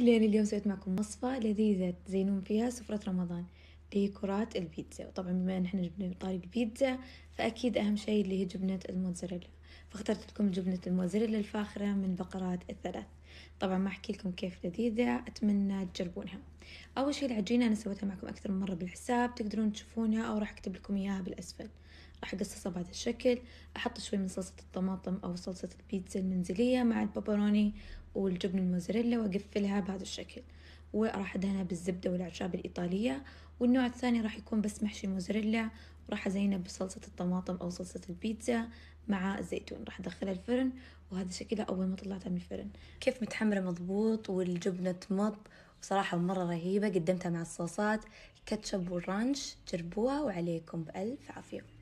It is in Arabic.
اهلا اليوم سويت معكم وصفة لذيذة تزينون فيها سفرة رمضان ديكورات البيتزا وطبعا بما ان احنا جبنا طاري البيتزا فأكيد أهم شيء اللي هي جبنة الموتزاريلا فاخترت لكم جبنة الموتزاريلا الفاخرة من بقرات الثلاث طبعا ما أحكي لكم كيف لذيذة أتمنى تجربونها أول شيء العجينة أنا سويتها معكم أكثر من مرة بالحساب تقدرون تشوفونها أو راح أكتب لكم إياها بالأسفل راح أقصصها بهذا الشكل أحط شوي من صلصة الطماطم أو صلصة البيتزا المنزلية مع البابروني والجبن الموزاريلا وأقفلها بهذا الشكل وراح أدهنها بالزبدة والأعشاب الإيطالية والنوع الثاني راح يكون بس محشي موزاريلا راح أزينه بصلصة الطماطم أو صلصة البيتزا مع الزيتون راح أدخلها الفرن وهذا شكلها أول ما طلعتها من الفرن كيف متحمرة مضبوط والجبنة تمط وصراحه مرة رهيبة قدمتها مع الصوصات كاتشب والرانش جربوها وعليكم بألف عافية